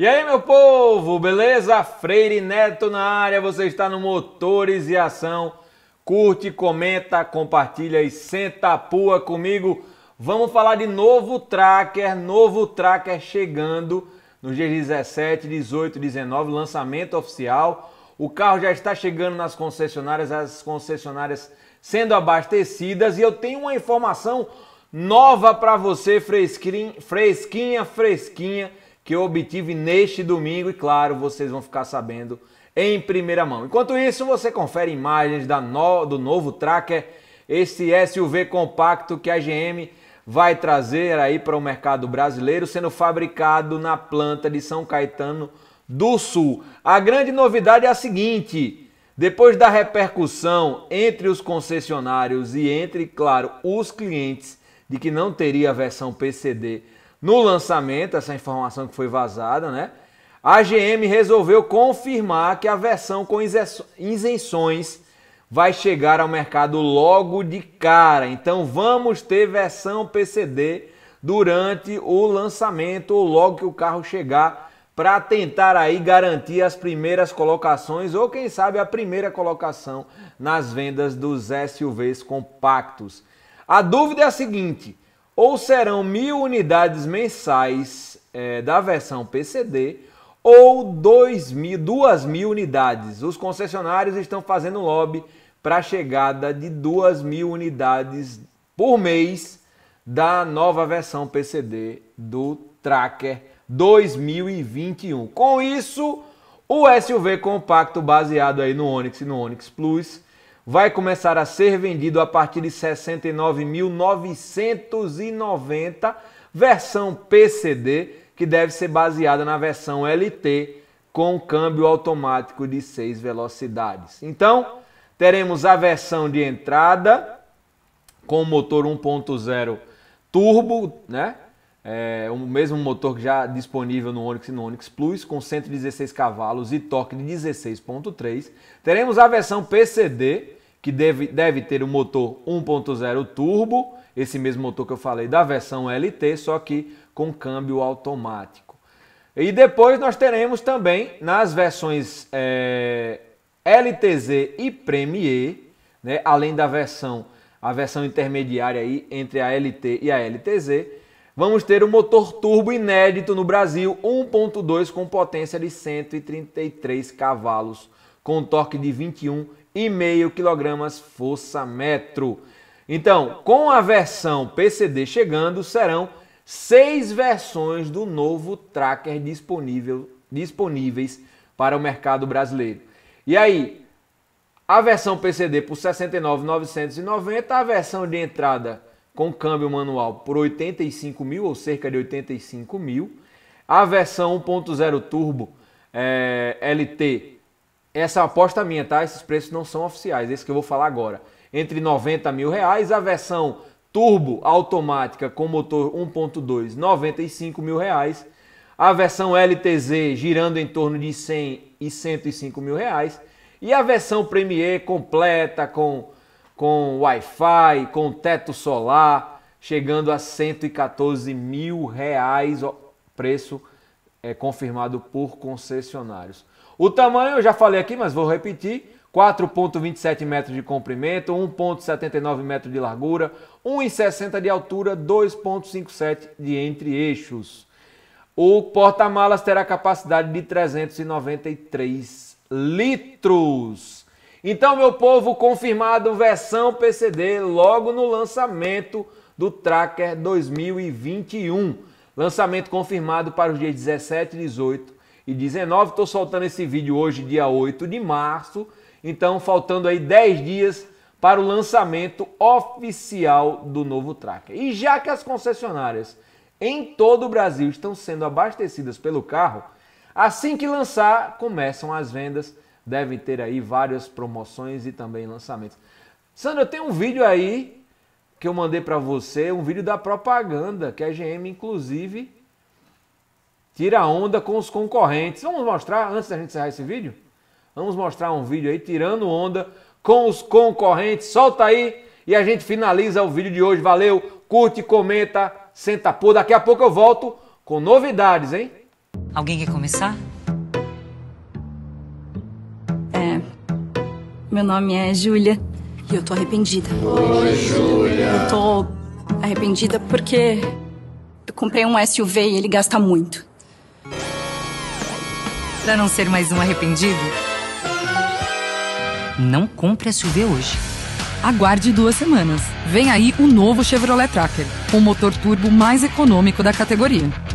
E aí, meu povo, beleza? Freire Neto na área, você está no Motores e Ação. Curte, comenta, compartilha e senta a pua comigo. Vamos falar de novo tracker, novo tracker chegando nos dias 17, 18, 19, lançamento oficial. O carro já está chegando nas concessionárias, as concessionárias sendo abastecidas e eu tenho uma informação nova para você, fresquinha, fresquinha, fresquinha que eu obtive neste domingo e, claro, vocês vão ficar sabendo em primeira mão. Enquanto isso, você confere imagens no... do novo Tracker, esse SUV compacto que a GM vai trazer aí para o mercado brasileiro, sendo fabricado na planta de São Caetano do Sul. A grande novidade é a seguinte: depois da repercussão entre os concessionários e entre, claro, os clientes de que não teria a versão PCD no lançamento, essa informação que foi vazada, né? A GM resolveu confirmar que a versão com isenções vai chegar ao mercado logo de cara. Então vamos ter versão PCD durante o lançamento ou logo que o carro chegar para tentar aí garantir as primeiras colocações ou quem sabe a primeira colocação nas vendas dos SUVs compactos. A dúvida é a seguinte: ou serão mil unidades mensais é, da versão PCD ou dois mil, duas mil unidades. Os concessionários estão fazendo lobby para a chegada de duas mil unidades por mês da nova versão PCD do Tracker 2021. Com isso, o SUV compacto baseado aí no Onix e no Onix Plus vai começar a ser vendido a partir de 69.990, versão PCD, que deve ser baseada na versão LT com câmbio automático de 6 velocidades. Então, teremos a versão de entrada com motor 1.0 turbo, né? É, o mesmo motor que já disponível no Onix e no Onix Plus, com 116 cavalos e torque de 16.3. Teremos a versão PCD, que deve, deve ter o motor 1.0 turbo, esse mesmo motor que eu falei da versão LT, só que com câmbio automático. E depois nós teremos também nas versões é, LTZ e Premier, né, além da versão, a versão intermediária aí entre a LT e a LTZ, vamos ter um motor turbo inédito no Brasil, 1.2 com potência de 133 cavalos, com torque de 21,5 kg força metro. Então, com a versão PCD chegando, serão seis versões do novo Tracker disponível, disponíveis para o mercado brasileiro. E aí, a versão PCD por R$ 69.990, a versão de entrada com câmbio manual por 85 mil ou cerca de 85 mil. A versão 1.0 turbo é, LT, essa é aposta minha, tá? Esses preços não são oficiais, esse que eu vou falar agora. Entre 90 mil reais, a versão turbo automática com motor 1.2, 95 mil reais. A versão LTZ girando em torno de 100 e 105 mil reais. E a versão Premier completa com com Wi-Fi, com teto solar, chegando a 114 mil reais, preço é, confirmado por concessionários. O tamanho eu já falei aqui, mas vou repetir: 4,27 metros de comprimento, 1,79 metros de largura, 1,60 de altura, 2,57 de entre-eixos. O porta-malas terá capacidade de 393 litros. Então, meu povo, confirmado versão PCD logo no lançamento do Tracker 2021. Lançamento confirmado para os dias 17, 18 e 19. Estou soltando esse vídeo hoje, dia 8 de março. Então, faltando aí 10 dias para o lançamento oficial do novo Tracker. E já que as concessionárias em todo o Brasil estão sendo abastecidas pelo carro, assim que lançar, começam as vendas deve ter aí várias promoções e também lançamentos. Sandra, eu tenho um vídeo aí que eu mandei para você, um vídeo da propaganda, que a GM, inclusive, tira onda com os concorrentes. Vamos mostrar, antes da gente encerrar esse vídeo? Vamos mostrar um vídeo aí tirando onda com os concorrentes. Solta aí e a gente finaliza o vídeo de hoje. Valeu, curte, comenta, senta por. Daqui a pouco eu volto com novidades, hein? Alguém quer começar? Meu nome é Júlia e eu tô arrependida. Oi, Júlia. Eu tô arrependida porque eu comprei um SUV e ele gasta muito. Pra não ser mais um arrependido, não compre SUV hoje. Aguarde duas semanas. Vem aí o novo Chevrolet Tracker, o motor turbo mais econômico da categoria.